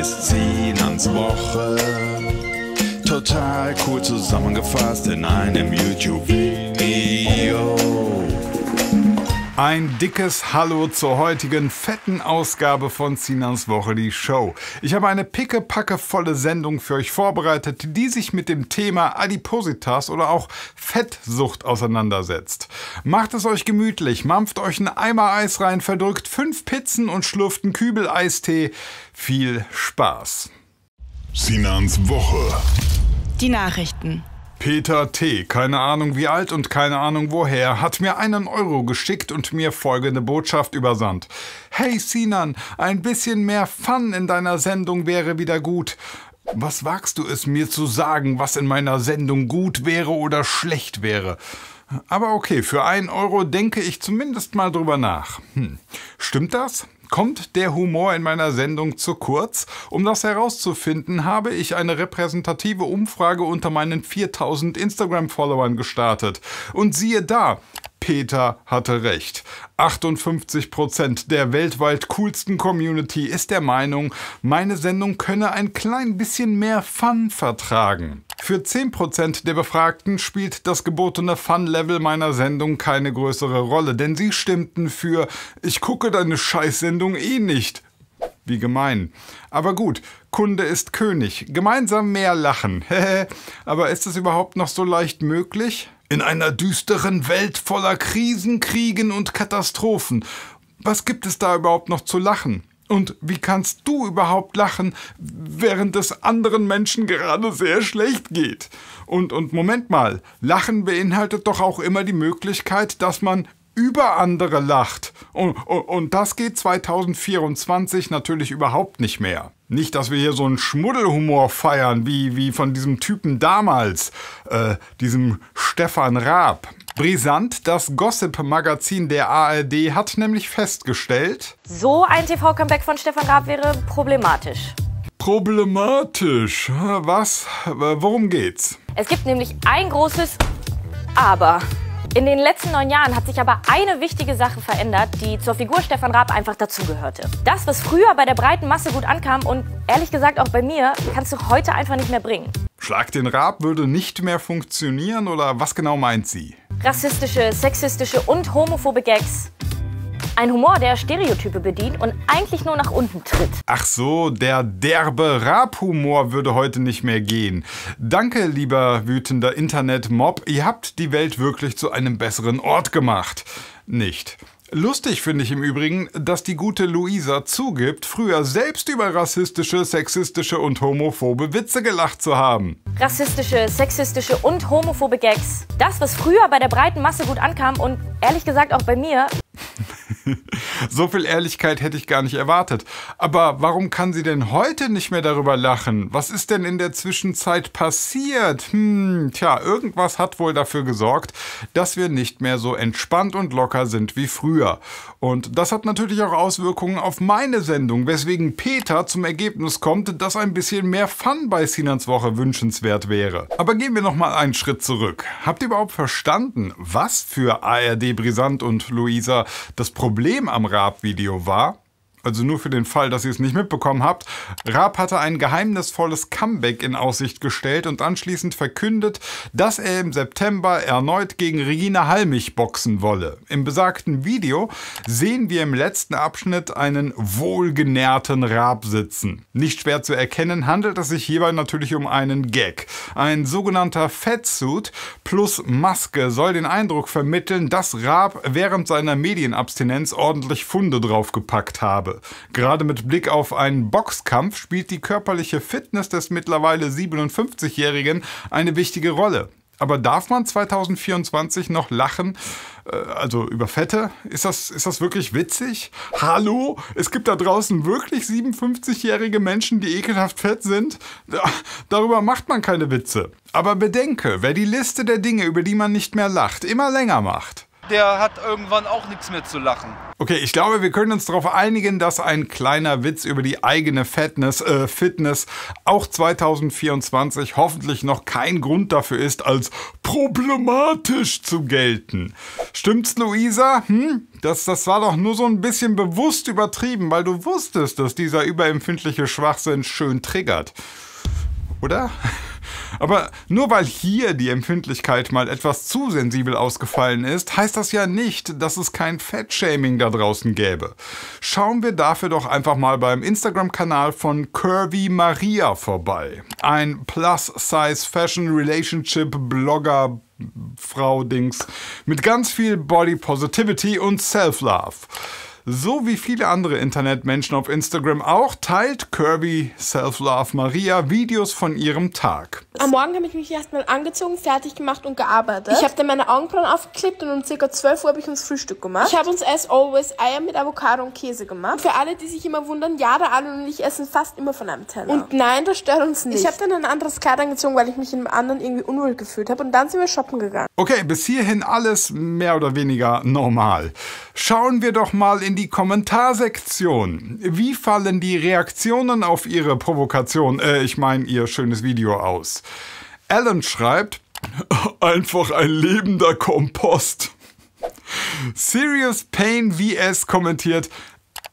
ist Sinans Woche. Total cool zusammengefasst in einem YouTube-Video. Ein dickes Hallo zur heutigen fetten Ausgabe von Sinans Woche, die Show. Ich habe eine pickepackevolle Sendung für euch vorbereitet, die sich mit dem Thema Adipositas oder auch Fettsucht auseinandersetzt. Macht es euch gemütlich, mampft euch einen Eimer Eis rein, verdrückt fünf Pizzen und schlurft einen Kübel Eistee. Viel Spaß. Sinans Woche. Die Nachrichten. Peter T., keine Ahnung wie alt und keine Ahnung woher, hat mir einen Euro geschickt und mir folgende Botschaft übersandt. Hey Sinan, ein bisschen mehr Fun in deiner Sendung wäre wieder gut. Was wagst du es mir zu sagen, was in meiner Sendung gut wäre oder schlecht wäre? Aber okay, für einen Euro denke ich zumindest mal drüber nach. Hm. Stimmt das? Kommt der Humor in meiner Sendung zu kurz? Um das herauszufinden, habe ich eine repräsentative Umfrage unter meinen 4000 Instagram-Followern gestartet. Und siehe da, Peter hatte recht. 58 der weltweit coolsten Community ist der Meinung, meine Sendung könne ein klein bisschen mehr Fun vertragen. Für 10 der Befragten spielt das gebotene Fun-Level meiner Sendung keine größere Rolle, denn sie stimmten für Ich gucke deine Scheißsendung eh nicht. Wie gemein. Aber gut, Kunde ist König. Gemeinsam mehr lachen. Aber ist es überhaupt noch so leicht möglich? In einer düsteren Welt voller Krisen, Kriegen und Katastrophen. Was gibt es da überhaupt noch zu lachen? Und wie kannst du überhaupt lachen, während es anderen Menschen gerade sehr schlecht geht? Und, und Moment mal, Lachen beinhaltet doch auch immer die Möglichkeit, dass man über andere lacht. Und, und, und das geht 2024 natürlich überhaupt nicht mehr. Nicht, dass wir hier so einen Schmuddelhumor feiern, wie, wie von diesem Typen damals, äh, diesem Stefan Raab. Brisant, das Gossip-Magazin der ARD hat nämlich festgestellt... So ein TV-Comeback von Stefan Raab wäre problematisch. Problematisch? Was? Worum geht's? Es gibt nämlich ein großes Aber. In den letzten neun Jahren hat sich aber eine wichtige Sache verändert, die zur Figur Stefan Raab einfach dazugehörte. Das, was früher bei der breiten Masse gut ankam und ehrlich gesagt auch bei mir, kannst du heute einfach nicht mehr bringen. Schlag den Raab würde nicht mehr funktionieren oder was genau meint sie? Rassistische, sexistische und homophobe Gags ein Humor, der Stereotype bedient und eigentlich nur nach unten tritt. Ach so, der derbe Rap-Humor würde heute nicht mehr gehen. Danke, lieber wütender Internet-Mob, ihr habt die Welt wirklich zu einem besseren Ort gemacht. Nicht. Lustig finde ich im Übrigen, dass die gute Luisa zugibt, früher selbst über rassistische, sexistische und homophobe Witze gelacht zu haben. Rassistische, sexistische und homophobe Gags. Das, was früher bei der breiten Masse gut ankam und ehrlich gesagt auch bei mir, so viel Ehrlichkeit hätte ich gar nicht erwartet. Aber warum kann sie denn heute nicht mehr darüber lachen? Was ist denn in der Zwischenzeit passiert? Hm, tja, irgendwas hat wohl dafür gesorgt, dass wir nicht mehr so entspannt und locker sind wie früher. Und das hat natürlich auch Auswirkungen auf meine Sendung, weswegen Peter zum Ergebnis kommt, dass ein bisschen mehr Fun bei Sinans Woche wünschenswert wäre. Aber gehen wir nochmal einen Schritt zurück. Habt ihr überhaupt verstanden, was für ARD Brisant und Luisa das Problem am Raab-Video war, also nur für den Fall, dass ihr es nicht mitbekommen habt, Raab hatte ein geheimnisvolles Comeback in Aussicht gestellt und anschließend verkündet, dass er im September erneut gegen Regina Halmich boxen wolle. Im besagten Video sehen wir im letzten Abschnitt einen wohlgenährten Raab sitzen. Nicht schwer zu erkennen, handelt es sich hierbei natürlich um einen Gag. Ein sogenannter Fatsuit plus Maske soll den Eindruck vermitteln, dass Raab während seiner Medienabstinenz ordentlich Funde draufgepackt habe habe. Gerade mit Blick auf einen Boxkampf spielt die körperliche Fitness des mittlerweile 57-Jährigen eine wichtige Rolle. Aber darf man 2024 noch lachen? Äh, also über Fette? Ist das, ist das wirklich witzig? Hallo? Es gibt da draußen wirklich 57-jährige Menschen, die ekelhaft fett sind? Darüber macht man keine Witze. Aber bedenke, wer die Liste der Dinge, über die man nicht mehr lacht, immer länger macht, der hat irgendwann auch nichts mehr zu lachen. Okay, ich glaube, wir können uns darauf einigen, dass ein kleiner Witz über die eigene Fatness, äh, Fitness auch 2024 hoffentlich noch kein Grund dafür ist, als problematisch zu gelten. Stimmt's, Luisa? Hm? Das, das war doch nur so ein bisschen bewusst übertrieben, weil du wusstest, dass dieser überempfindliche Schwachsinn schön triggert. Oder? Aber nur weil hier die Empfindlichkeit mal etwas zu sensibel ausgefallen ist, heißt das ja nicht, dass es kein Fettshaming da draußen gäbe. Schauen wir dafür doch einfach mal beim Instagram-Kanal von Curvy Maria vorbei. Ein Plus-Size-Fashion-Relationship-Blogger Frau Dings mit ganz viel Body Positivity und Self-Love. So wie viele andere Internetmenschen auf Instagram auch, teilt Kirby Self-Love Maria Videos von ihrem Tag. Am Morgen habe ich mich erstmal angezogen, fertig gemacht und gearbeitet. Ich habe dann meine Augenbrauen aufgeklebt und um ca. 12 Uhr habe ich uns Frühstück gemacht. Ich habe uns as always Eier mit Avocado und Käse gemacht. Und für alle, die sich immer wundern, ja, der Alu und ich essen fast immer von einem Teller. Und nein, das stört uns nicht. Ich habe dann ein anderes Kleid angezogen, weil ich mich in einem anderen irgendwie unwohl gefühlt habe und dann sind wir shoppen gegangen. Okay, bis hierhin alles mehr oder weniger normal. Schauen wir doch mal in die die Kommentarsektion. Wie fallen die Reaktionen auf Ihre Provokation, äh, ich meine Ihr schönes Video aus? Alan schreibt, einfach ein lebender Kompost. Serious Pain VS kommentiert,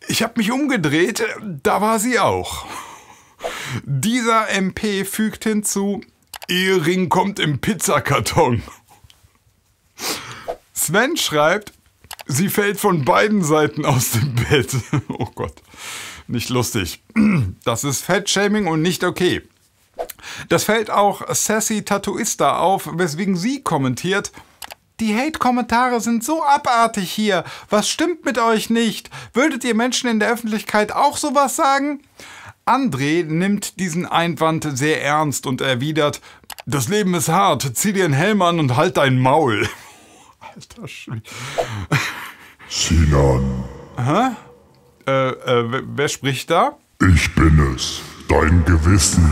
ich habe mich umgedreht, äh, da war sie auch. Dieser MP fügt hinzu, Ehering kommt im Pizzakarton. Sven schreibt, Sie fällt von beiden Seiten aus dem Bett. Oh Gott, nicht lustig. Das ist Fettshaming und nicht okay. Das fällt auch Sassy Tattooista auf, weswegen sie kommentiert, die Hate-Kommentare sind so abartig hier. Was stimmt mit euch nicht? Würdet ihr Menschen in der Öffentlichkeit auch sowas sagen? André nimmt diesen Einwand sehr ernst und erwidert, das Leben ist hart, zieh dir einen Helm an und halt dein Maul. Alter Schwede. Sinan. Hä? Äh, äh, wer spricht da? Ich bin es, dein Gewissen.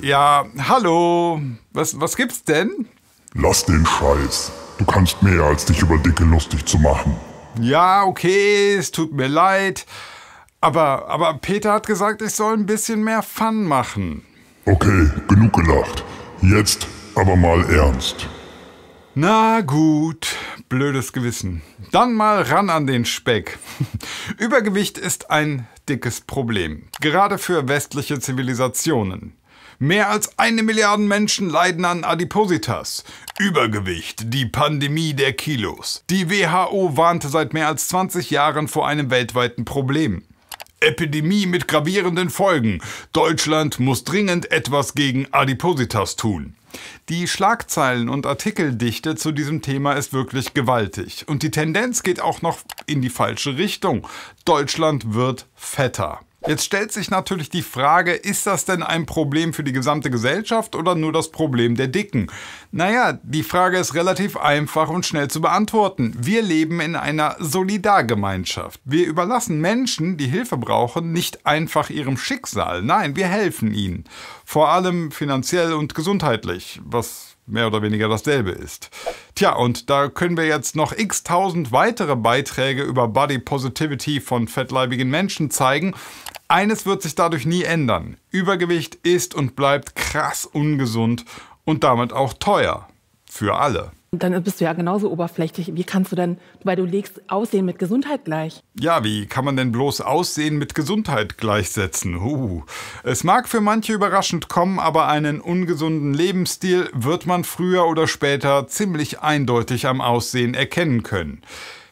Ja, hallo. Was, was gibt's denn? Lass den Scheiß. Du kannst mehr, als dich über Dicke lustig zu machen. Ja, okay, es tut mir leid. Aber, aber Peter hat gesagt, ich soll ein bisschen mehr Fun machen. Okay, genug gelacht. Jetzt aber mal ernst. Na gut, blödes Gewissen. Dann mal ran an den Speck. Übergewicht ist ein dickes Problem, gerade für westliche Zivilisationen. Mehr als eine Milliarde Menschen leiden an Adipositas. Übergewicht, die Pandemie der Kilos. Die WHO warnte seit mehr als 20 Jahren vor einem weltweiten Problem. Epidemie mit gravierenden Folgen. Deutschland muss dringend etwas gegen Adipositas tun. Die Schlagzeilen- und Artikeldichte zu diesem Thema ist wirklich gewaltig. Und die Tendenz geht auch noch in die falsche Richtung. Deutschland wird fetter. Jetzt stellt sich natürlich die Frage, ist das denn ein Problem für die gesamte Gesellschaft oder nur das Problem der Dicken? Naja, die Frage ist relativ einfach und schnell zu beantworten. Wir leben in einer Solidargemeinschaft. Wir überlassen Menschen, die Hilfe brauchen, nicht einfach ihrem Schicksal. Nein, wir helfen ihnen. Vor allem finanziell und gesundheitlich, was mehr oder weniger dasselbe ist. Tja, und da können wir jetzt noch x-tausend weitere Beiträge über Body Positivity von fettleibigen Menschen zeigen. Eines wird sich dadurch nie ändern. Übergewicht ist und bleibt krass ungesund und damit auch teuer. Für alle. Und dann bist du ja genauso oberflächlich. Wie kannst du denn, weil du legst Aussehen mit Gesundheit gleich? Ja, wie kann man denn bloß Aussehen mit Gesundheit gleichsetzen? Uh. Es mag für manche überraschend kommen, aber einen ungesunden Lebensstil wird man früher oder später ziemlich eindeutig am Aussehen erkennen können.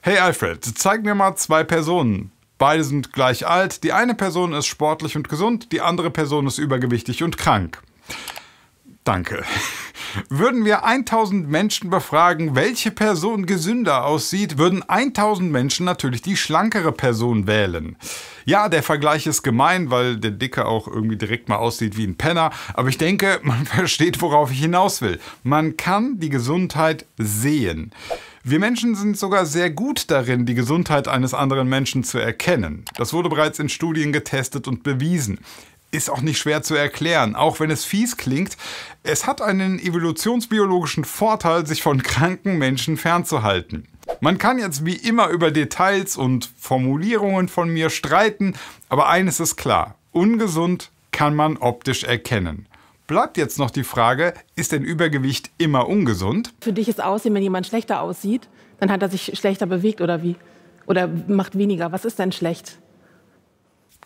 Hey Alfred, zeig mir mal zwei Personen. Beide sind gleich alt, die eine Person ist sportlich und gesund, die andere Person ist übergewichtig und krank. Danke. Würden wir 1000 Menschen befragen, welche Person gesünder aussieht, würden 1000 Menschen natürlich die schlankere Person wählen. Ja, der Vergleich ist gemein, weil der Dicke auch irgendwie direkt mal aussieht wie ein Penner, aber ich denke, man versteht, worauf ich hinaus will. Man kann die Gesundheit sehen. Wir Menschen sind sogar sehr gut darin, die Gesundheit eines anderen Menschen zu erkennen. Das wurde bereits in Studien getestet und bewiesen ist auch nicht schwer zu erklären, auch wenn es fies klingt. Es hat einen evolutionsbiologischen Vorteil, sich von kranken Menschen fernzuhalten. Man kann jetzt wie immer über Details und Formulierungen von mir streiten, aber eines ist klar, ungesund kann man optisch erkennen. Bleibt jetzt noch die Frage, ist denn Übergewicht immer ungesund? Für dich ist Aussehen, wenn jemand schlechter aussieht, dann hat er sich schlechter bewegt oder wie? Oder macht weniger. Was ist denn schlecht?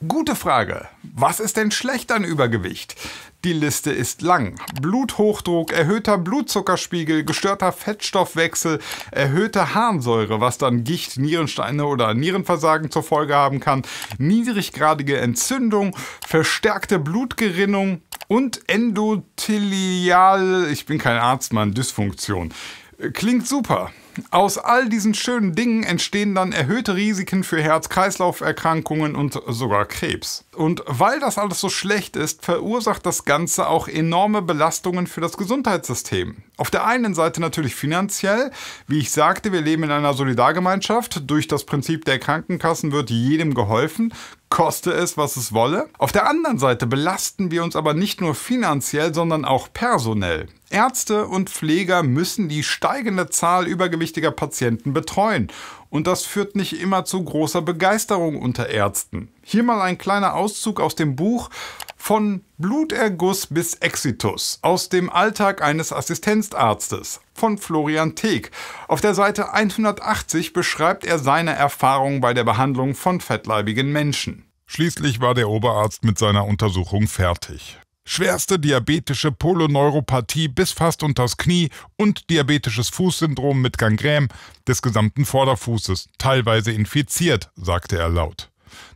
Gute Frage. Was ist denn schlecht an Übergewicht? Die Liste ist lang. Bluthochdruck, erhöhter Blutzuckerspiegel, gestörter Fettstoffwechsel, erhöhte Harnsäure, was dann Gicht, Nierensteine oder Nierenversagen zur Folge haben kann, niedriggradige Entzündung, verstärkte Blutgerinnung und endothelial, ich bin kein Arztmann, Dysfunktion. Klingt super. Aus all diesen schönen Dingen entstehen dann erhöhte Risiken für Herz-Kreislauf-Erkrankungen und sogar Krebs. Und weil das alles so schlecht ist, verursacht das Ganze auch enorme Belastungen für das Gesundheitssystem. Auf der einen Seite natürlich finanziell. Wie ich sagte, wir leben in einer Solidargemeinschaft. Durch das Prinzip der Krankenkassen wird jedem geholfen koste es, was es wolle. Auf der anderen Seite belasten wir uns aber nicht nur finanziell, sondern auch personell. Ärzte und Pfleger müssen die steigende Zahl übergewichtiger Patienten betreuen. Und das führt nicht immer zu großer Begeisterung unter Ärzten. Hier mal ein kleiner Auszug aus dem Buch von Bluterguss bis Exitus aus dem Alltag eines Assistenzarztes von Florian Teek. Auf der Seite 180 beschreibt er seine Erfahrungen bei der Behandlung von fettleibigen Menschen. Schließlich war der Oberarzt mit seiner Untersuchung fertig. Schwerste diabetische Poloneuropathie bis fast unters Knie und diabetisches Fußsyndrom mit Gangrän des gesamten Vorderfußes, teilweise infiziert, sagte er laut.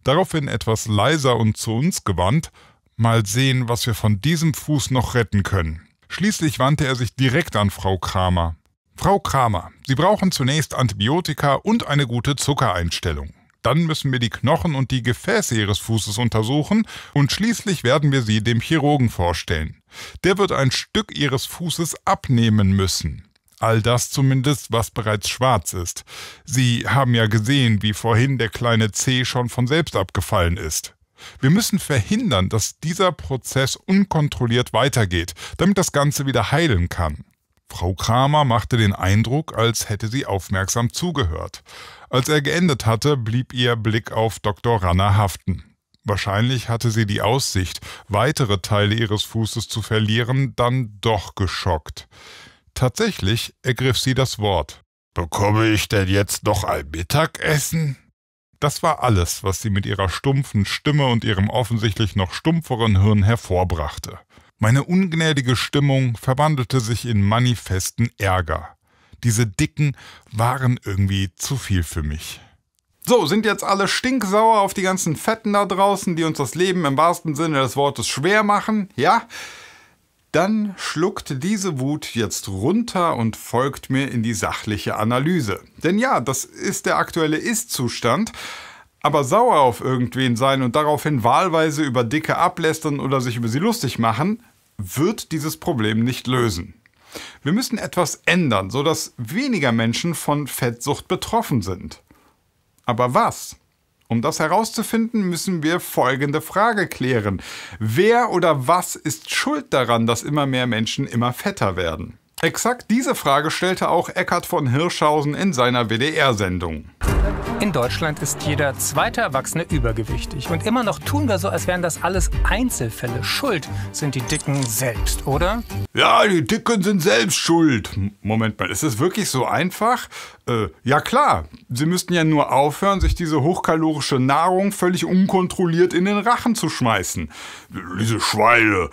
Daraufhin etwas leiser und zu uns gewandt, Mal sehen, was wir von diesem Fuß noch retten können. Schließlich wandte er sich direkt an Frau Kramer. Frau Kramer, Sie brauchen zunächst Antibiotika und eine gute Zuckereinstellung. Dann müssen wir die Knochen und die Gefäße Ihres Fußes untersuchen und schließlich werden wir Sie dem Chirurgen vorstellen. Der wird ein Stück Ihres Fußes abnehmen müssen. All das zumindest, was bereits schwarz ist. Sie haben ja gesehen, wie vorhin der kleine C schon von selbst abgefallen ist. Wir müssen verhindern, dass dieser Prozess unkontrolliert weitergeht, damit das Ganze wieder heilen kann. Frau Kramer machte den Eindruck, als hätte sie aufmerksam zugehört. Als er geendet hatte, blieb ihr Blick auf Dr. Ranner haften. Wahrscheinlich hatte sie die Aussicht, weitere Teile ihres Fußes zu verlieren, dann doch geschockt. Tatsächlich ergriff sie das Wort. Bekomme ich denn jetzt noch ein Mittagessen? Das war alles, was sie mit ihrer stumpfen Stimme und ihrem offensichtlich noch stumpferen Hirn hervorbrachte. Meine ungnädige Stimmung verwandelte sich in manifesten Ärger. Diese Dicken waren irgendwie zu viel für mich. So, sind jetzt alle stinksauer auf die ganzen Fetten da draußen, die uns das Leben im wahrsten Sinne des Wortes schwer machen? Ja? dann schluckt diese Wut jetzt runter und folgt mir in die sachliche Analyse. Denn ja, das ist der aktuelle Ist-Zustand. Aber sauer auf irgendwen sein und daraufhin wahlweise über Dicke ablästern oder sich über sie lustig machen, wird dieses Problem nicht lösen. Wir müssen etwas ändern, sodass weniger Menschen von Fettsucht betroffen sind. Aber was? Um das herauszufinden, müssen wir folgende Frage klären. Wer oder was ist schuld daran, dass immer mehr Menschen immer fetter werden? Exakt diese Frage stellte auch Eckhard von Hirschhausen in seiner WDR-Sendung. In Deutschland ist jeder zweite Erwachsene übergewichtig. Und immer noch tun wir so, als wären das alles Einzelfälle. Schuld sind die Dicken selbst, oder? Ja, die Dicken sind selbst schuld. Moment mal, ist es wirklich so einfach? Äh, ja klar, sie müssten ja nur aufhören, sich diese hochkalorische Nahrung völlig unkontrolliert in den Rachen zu schmeißen. Diese Schweine.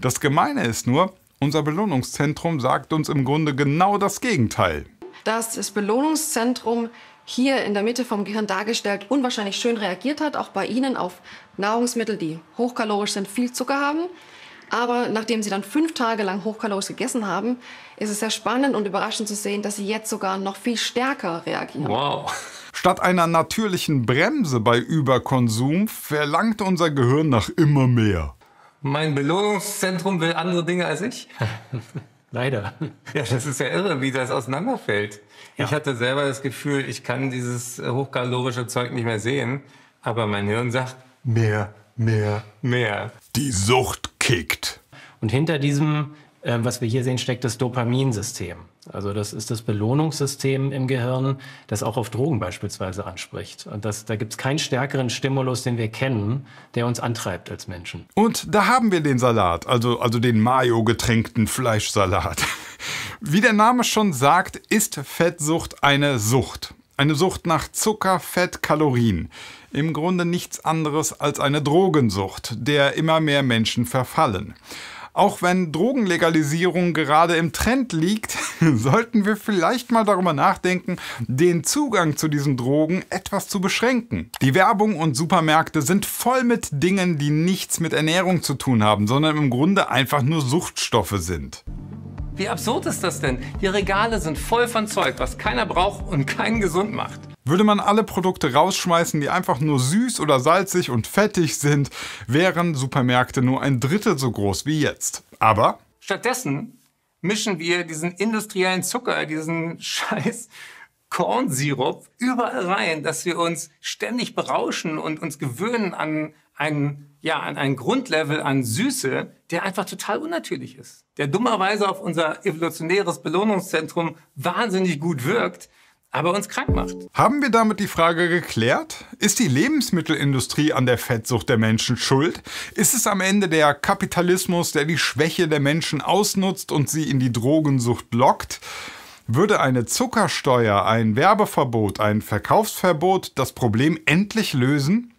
Das Gemeine ist nur, unser Belohnungszentrum sagt uns im Grunde genau das Gegenteil. Dass das Belohnungszentrum hier in der Mitte vom Gehirn dargestellt unwahrscheinlich schön reagiert hat, auch bei Ihnen auf Nahrungsmittel, die hochkalorisch sind, viel Zucker haben. Aber nachdem sie dann fünf Tage lang hochkalorisch gegessen haben, ist es sehr spannend und überraschend zu sehen, dass sie jetzt sogar noch viel stärker reagieren. Wow. Statt einer natürlichen Bremse bei Überkonsum verlangt unser Gehirn nach immer mehr. Mein Belohnungszentrum will andere Dinge als ich. Leider. Ja, das ist ja irre, wie das auseinanderfällt. Ja. Ich hatte selber das Gefühl, ich kann dieses hochkalorische Zeug nicht mehr sehen, aber mein Hirn sagt mehr, mehr, mehr. Die Sucht kickt. Und hinter diesem ähm, was wir hier sehen, steckt das Dopaminsystem. Also das ist das Belohnungssystem im Gehirn, das auch auf Drogen beispielsweise anspricht. Und das, da gibt es keinen stärkeren Stimulus, den wir kennen, der uns antreibt als Menschen. Und da haben wir den Salat, also, also den Mayo-getränkten Fleischsalat. Wie der Name schon sagt, ist Fettsucht eine Sucht. Eine Sucht nach Zucker, Fett, Kalorien. Im Grunde nichts anderes als eine Drogensucht, der immer mehr Menschen verfallen. Auch wenn Drogenlegalisierung gerade im Trend liegt, sollten wir vielleicht mal darüber nachdenken, den Zugang zu diesen Drogen etwas zu beschränken. Die Werbung und Supermärkte sind voll mit Dingen, die nichts mit Ernährung zu tun haben, sondern im Grunde einfach nur Suchtstoffe sind. Wie absurd ist das denn? Die Regale sind voll von Zeug, was keiner braucht und keinen gesund macht. Würde man alle Produkte rausschmeißen, die einfach nur süß oder salzig und fettig sind, wären Supermärkte nur ein Drittel so groß wie jetzt. Aber stattdessen mischen wir diesen industriellen Zucker, diesen Scheiß Kornsirup überall rein, dass wir uns ständig berauschen und uns gewöhnen an einen ja, an einen Grundlevel an Süße, der einfach total unnatürlich ist. Der dummerweise auf unser evolutionäres Belohnungszentrum wahnsinnig gut wirkt, aber uns krank macht. Haben wir damit die Frage geklärt? Ist die Lebensmittelindustrie an der Fettsucht der Menschen schuld? Ist es am Ende der Kapitalismus, der die Schwäche der Menschen ausnutzt und sie in die Drogensucht lockt? Würde eine Zuckersteuer, ein Werbeverbot, ein Verkaufsverbot das Problem endlich lösen?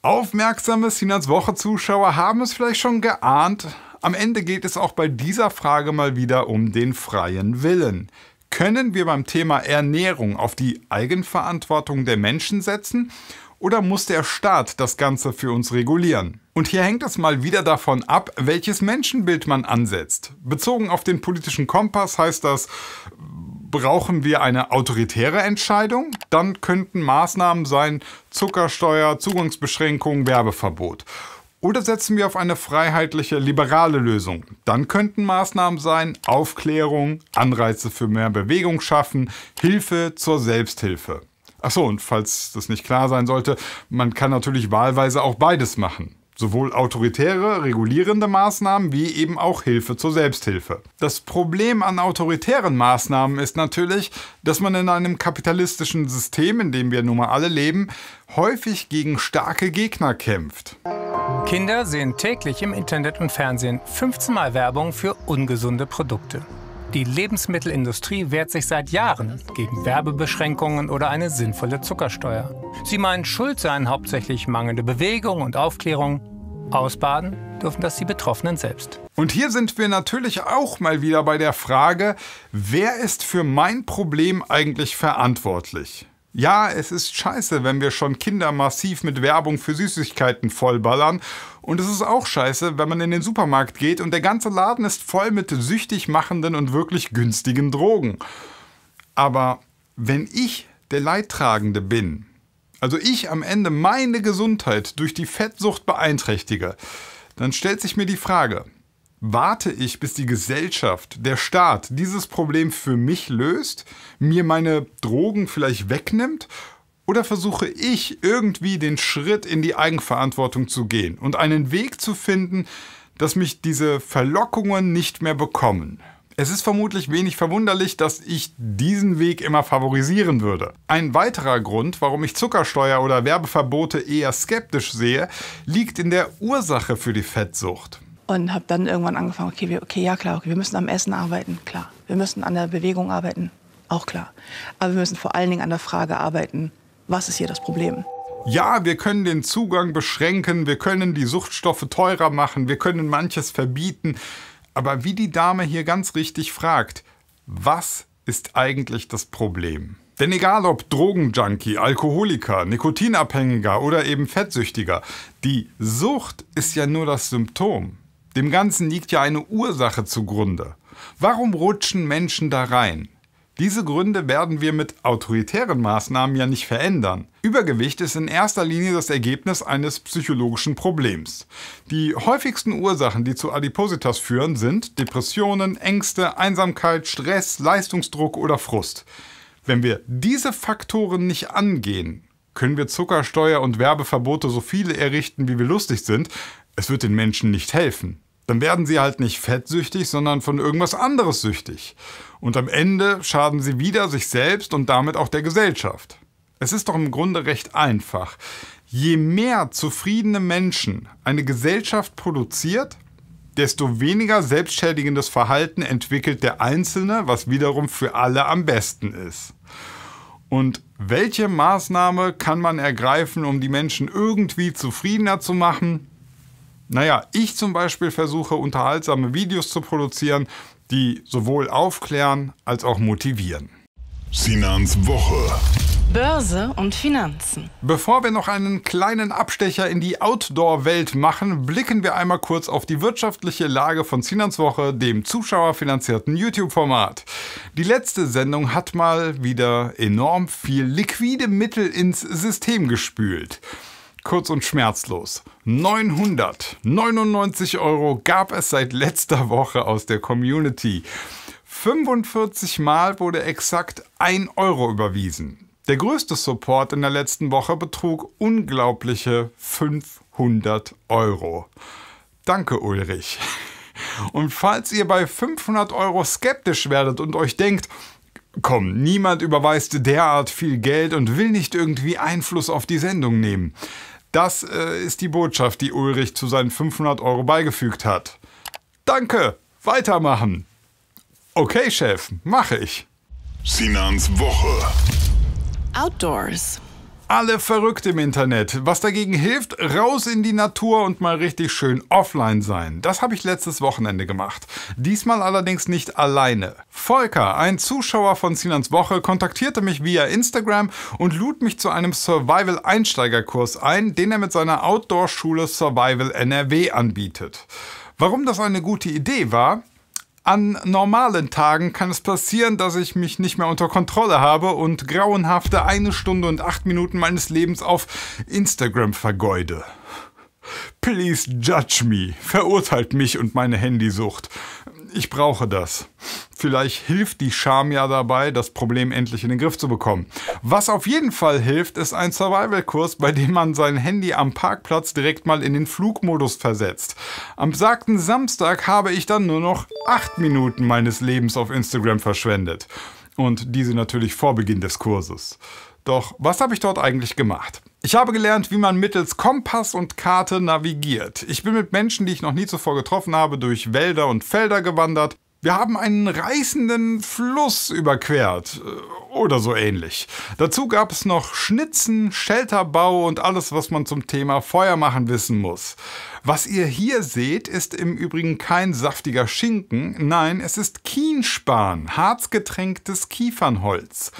Aufmerksame Sinats Woche-Zuschauer haben es vielleicht schon geahnt. Am Ende geht es auch bei dieser Frage mal wieder um den freien Willen. Können wir beim Thema Ernährung auf die Eigenverantwortung der Menschen setzen oder muss der Staat das Ganze für uns regulieren? Und hier hängt es mal wieder davon ab, welches Menschenbild man ansetzt. Bezogen auf den politischen Kompass heißt das, brauchen wir eine autoritäre Entscheidung? Dann könnten Maßnahmen sein Zuckersteuer, Zugangsbeschränkungen, Werbeverbot. Oder setzen wir auf eine freiheitliche, liberale Lösung? Dann könnten Maßnahmen sein, Aufklärung, Anreize für mehr Bewegung schaffen, Hilfe zur Selbsthilfe. Achso, und falls das nicht klar sein sollte, man kann natürlich wahlweise auch beides machen sowohl autoritäre, regulierende Maßnahmen wie eben auch Hilfe zur Selbsthilfe. Das Problem an autoritären Maßnahmen ist natürlich, dass man in einem kapitalistischen System, in dem wir nun mal alle leben, häufig gegen starke Gegner kämpft. Kinder sehen täglich im Internet und Fernsehen 15 Mal Werbung für ungesunde Produkte. Die Lebensmittelindustrie wehrt sich seit Jahren gegen Werbebeschränkungen oder eine sinnvolle Zuckersteuer. Sie meinen, schuld seien hauptsächlich mangelnde Bewegung und Aufklärung. Ausbaden dürfen das die Betroffenen selbst. Und hier sind wir natürlich auch mal wieder bei der Frage, wer ist für mein Problem eigentlich verantwortlich? Ja, es ist scheiße, wenn wir schon Kinder massiv mit Werbung für Süßigkeiten vollballern. Und es ist auch scheiße, wenn man in den Supermarkt geht und der ganze Laden ist voll mit süchtig machenden und wirklich günstigen Drogen. Aber wenn ich der Leidtragende bin, also ich am Ende meine Gesundheit durch die Fettsucht beeinträchtige, dann stellt sich mir die Frage, warte ich, bis die Gesellschaft, der Staat dieses Problem für mich löst, mir meine Drogen vielleicht wegnimmt? Oder versuche ich irgendwie den Schritt in die Eigenverantwortung zu gehen und einen Weg zu finden, dass mich diese Verlockungen nicht mehr bekommen? Es ist vermutlich wenig verwunderlich, dass ich diesen Weg immer favorisieren würde. Ein weiterer Grund, warum ich Zuckersteuer oder Werbeverbote eher skeptisch sehe, liegt in der Ursache für die Fettsucht. Und habe dann irgendwann angefangen, okay, wir, okay, ja klar, okay, wir müssen am Essen arbeiten, klar. Wir müssen an der Bewegung arbeiten, auch klar. Aber wir müssen vor allen Dingen an der Frage arbeiten, was ist hier das Problem? Ja, wir können den Zugang beschränken, wir können die Suchtstoffe teurer machen, wir können manches verbieten. Aber wie die Dame hier ganz richtig fragt, was ist eigentlich das Problem? Denn egal ob Drogenjunkie, Alkoholiker, Nikotinabhängiger oder eben Fettsüchtiger, die Sucht ist ja nur das Symptom. Dem Ganzen liegt ja eine Ursache zugrunde. Warum rutschen Menschen da rein? Diese Gründe werden wir mit autoritären Maßnahmen ja nicht verändern. Übergewicht ist in erster Linie das Ergebnis eines psychologischen Problems. Die häufigsten Ursachen, die zu Adipositas führen, sind Depressionen, Ängste, Einsamkeit, Stress, Leistungsdruck oder Frust. Wenn wir diese Faktoren nicht angehen, können wir Zuckersteuer und Werbeverbote so viele errichten, wie wir lustig sind, es wird den Menschen nicht helfen. Dann werden sie halt nicht fettsüchtig, sondern von irgendwas anderes süchtig. Und am Ende schaden sie wieder sich selbst und damit auch der Gesellschaft. Es ist doch im Grunde recht einfach. Je mehr zufriedene Menschen eine Gesellschaft produziert, desto weniger selbstschädigendes Verhalten entwickelt der Einzelne, was wiederum für alle am besten ist. Und welche Maßnahme kann man ergreifen, um die Menschen irgendwie zufriedener zu machen? Naja, ich zum Beispiel versuche unterhaltsame Videos zu produzieren, die sowohl aufklären als auch motivieren. Sinans Woche. Börse und Finanzen. Bevor wir noch einen kleinen Abstecher in die Outdoor-Welt machen, blicken wir einmal kurz auf die wirtschaftliche Lage von Finanzwoche, dem zuschauerfinanzierten YouTube-Format. Die letzte Sendung hat mal wieder enorm viel liquide Mittel ins System gespült kurz und schmerzlos. 999 Euro gab es seit letzter Woche aus der Community. 45 Mal wurde exakt 1 Euro überwiesen. Der größte Support in der letzten Woche betrug unglaubliche 500 Euro. Danke, Ulrich. Und falls ihr bei 500 Euro skeptisch werdet und euch denkt, komm, niemand überweist derart viel Geld und will nicht irgendwie Einfluss auf die Sendung nehmen, das äh, ist die Botschaft, die Ulrich zu seinen 500 Euro beigefügt hat. Danke, weitermachen. Okay, Chef, mache ich. Sinans Woche. Outdoors alle verrückt im Internet. Was dagegen hilft, raus in die Natur und mal richtig schön offline sein. Das habe ich letztes Wochenende gemacht. Diesmal allerdings nicht alleine. Volker, ein Zuschauer von Sinans Woche, kontaktierte mich via Instagram und lud mich zu einem Survival-Einsteigerkurs ein, den er mit seiner Outdoor-Schule Survival NRW anbietet. Warum das eine gute Idee war, an normalen Tagen kann es passieren, dass ich mich nicht mehr unter Kontrolle habe und grauenhafte eine Stunde und acht Minuten meines Lebens auf Instagram vergeude. Please judge me, verurteilt mich und meine Handysucht ich brauche das. Vielleicht hilft die Scham ja dabei, das Problem endlich in den Griff zu bekommen. Was auf jeden Fall hilft, ist ein Survival-Kurs, bei dem man sein Handy am Parkplatz direkt mal in den Flugmodus versetzt. Am besagten Samstag habe ich dann nur noch acht Minuten meines Lebens auf Instagram verschwendet. Und diese natürlich vor Beginn des Kurses. Doch was habe ich dort eigentlich gemacht? Ich habe gelernt, wie man mittels Kompass und Karte navigiert. Ich bin mit Menschen, die ich noch nie zuvor getroffen habe, durch Wälder und Felder gewandert. Wir haben einen reißenden Fluss überquert äh, oder so ähnlich. Dazu gab es noch Schnitzen, Shelterbau und alles, was man zum Thema Feuer machen wissen muss. Was ihr hier seht, ist im Übrigen kein saftiger Schinken, nein, es ist Kienspan, harzgetränktes Kiefernholz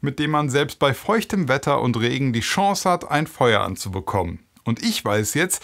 mit dem man selbst bei feuchtem Wetter und Regen die Chance hat, ein Feuer anzubekommen. Und ich weiß jetzt,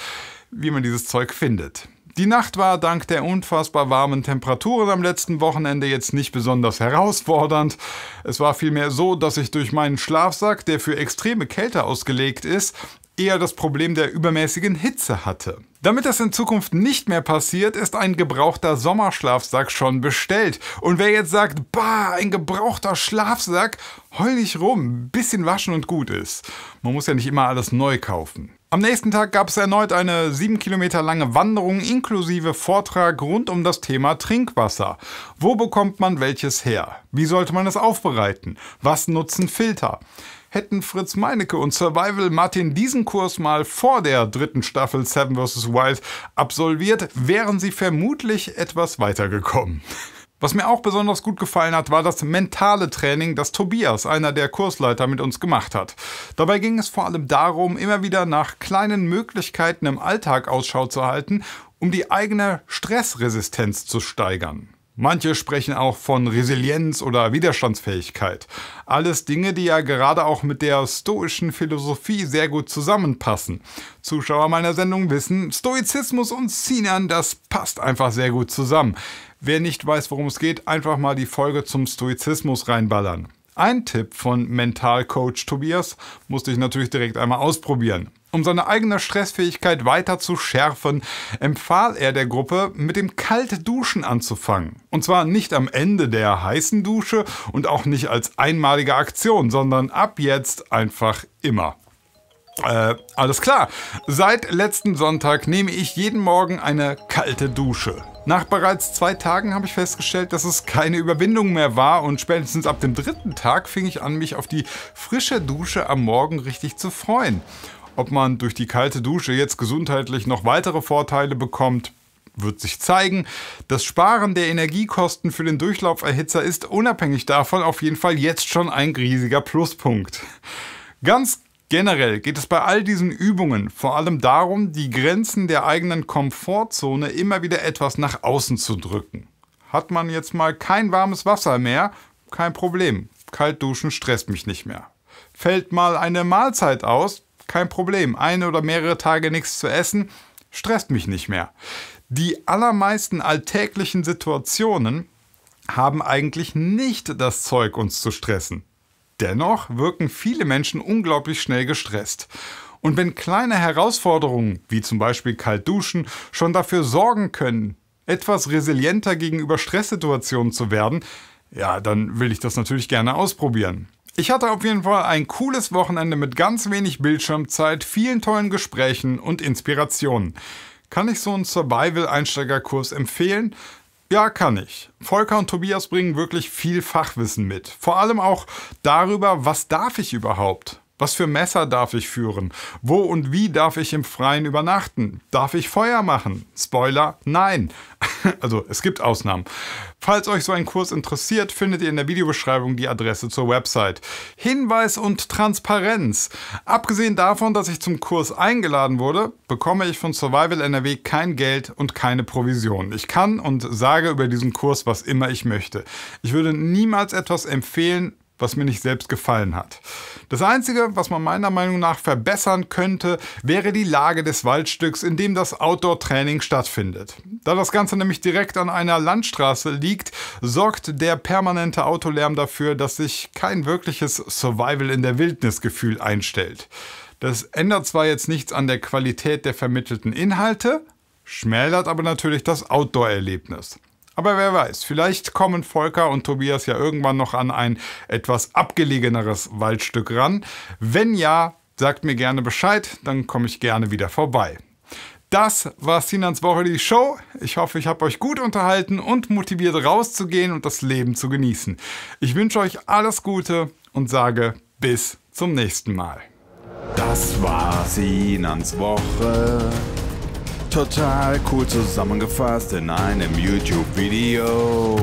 wie man dieses Zeug findet. Die Nacht war dank der unfassbar warmen Temperaturen am letzten Wochenende jetzt nicht besonders herausfordernd. Es war vielmehr so, dass ich durch meinen Schlafsack, der für extreme Kälte ausgelegt ist, eher das Problem der übermäßigen Hitze hatte. Damit das in Zukunft nicht mehr passiert, ist ein gebrauchter Sommerschlafsack schon bestellt. Und wer jetzt sagt, bah, ein gebrauchter Schlafsack, heul nicht rum, bisschen waschen und gut ist. Man muss ja nicht immer alles neu kaufen. Am nächsten Tag gab es erneut eine 7 Kilometer lange Wanderung inklusive Vortrag rund um das Thema Trinkwasser. Wo bekommt man welches her? Wie sollte man es aufbereiten? Was nutzen Filter? hätten Fritz Meinecke und Survival Martin diesen Kurs mal vor der dritten Staffel Seven vs. Wild absolviert, wären sie vermutlich etwas weitergekommen. Was mir auch besonders gut gefallen hat, war das mentale Training, das Tobias, einer der Kursleiter, mit uns gemacht hat. Dabei ging es vor allem darum, immer wieder nach kleinen Möglichkeiten im Alltag Ausschau zu halten, um die eigene Stressresistenz zu steigern. Manche sprechen auch von Resilienz oder Widerstandsfähigkeit. Alles Dinge, die ja gerade auch mit der stoischen Philosophie sehr gut zusammenpassen. Zuschauer meiner Sendung wissen, Stoizismus und Sinan, das passt einfach sehr gut zusammen. Wer nicht weiß, worum es geht, einfach mal die Folge zum Stoizismus reinballern. Ein Tipp von Mentalcoach Tobias musste ich natürlich direkt einmal ausprobieren. Um seine eigene Stressfähigkeit weiter zu schärfen, empfahl er der Gruppe, mit dem Kaltduschen anzufangen. Und zwar nicht am Ende der heißen Dusche und auch nicht als einmalige Aktion, sondern ab jetzt einfach immer. Äh, alles klar. Seit letzten Sonntag nehme ich jeden Morgen eine kalte Dusche. Nach bereits zwei Tagen habe ich festgestellt, dass es keine Überwindung mehr war und spätestens ab dem dritten Tag fing ich an, mich auf die frische Dusche am Morgen richtig zu freuen. Ob man durch die kalte Dusche jetzt gesundheitlich noch weitere Vorteile bekommt, wird sich zeigen. Das Sparen der Energiekosten für den Durchlauferhitzer ist unabhängig davon auf jeden Fall jetzt schon ein riesiger Pluspunkt. Ganz generell geht es bei all diesen Übungen vor allem darum, die Grenzen der eigenen Komfortzone immer wieder etwas nach außen zu drücken. Hat man jetzt mal kein warmes Wasser mehr, kein Problem. Kalt duschen stresst mich nicht mehr. Fällt mal eine Mahlzeit aus, kein Problem, eine oder mehrere Tage nichts zu essen, stresst mich nicht mehr. Die allermeisten alltäglichen Situationen haben eigentlich nicht das Zeug, uns zu stressen. Dennoch wirken viele Menschen unglaublich schnell gestresst. Und wenn kleine Herausforderungen, wie zum Beispiel kalt duschen, schon dafür sorgen können, etwas resilienter gegenüber Stresssituationen zu werden, ja, dann will ich das natürlich gerne ausprobieren. Ich hatte auf jeden Fall ein cooles Wochenende mit ganz wenig Bildschirmzeit, vielen tollen Gesprächen und Inspirationen. Kann ich so einen Survival-Einsteigerkurs empfehlen? Ja, kann ich. Volker und Tobias bringen wirklich viel Fachwissen mit. Vor allem auch darüber, was darf ich überhaupt? Was für Messer darf ich führen? Wo und wie darf ich im Freien übernachten? Darf ich Feuer machen? Spoiler, nein. Also es gibt Ausnahmen. Falls euch so ein Kurs interessiert, findet ihr in der Videobeschreibung die Adresse zur Website. Hinweis und Transparenz. Abgesehen davon, dass ich zum Kurs eingeladen wurde, bekomme ich von Survival NRW kein Geld und keine Provision. Ich kann und sage über diesen Kurs, was immer ich möchte. Ich würde niemals etwas empfehlen, was mir nicht selbst gefallen hat. Das Einzige, was man meiner Meinung nach verbessern könnte, wäre die Lage des Waldstücks, in dem das Outdoor-Training stattfindet. Da das Ganze nämlich direkt an einer Landstraße liegt, sorgt der permanente Autolärm dafür, dass sich kein wirkliches Survival in der Wildnis-Gefühl einstellt. Das ändert zwar jetzt nichts an der Qualität der vermittelten Inhalte, schmälert aber natürlich das Outdoor-Erlebnis. Aber wer weiß, vielleicht kommen Volker und Tobias ja irgendwann noch an ein etwas abgelegeneres Waldstück ran. Wenn ja, sagt mir gerne Bescheid, dann komme ich gerne wieder vorbei. Das war Sinans Woche die Show. Ich hoffe, ich habe euch gut unterhalten und motiviert rauszugehen und das Leben zu genießen. Ich wünsche euch alles Gute und sage bis zum nächsten Mal. Das war Sinans Woche. Total cool zusammengefasst in einem YouTube-Video.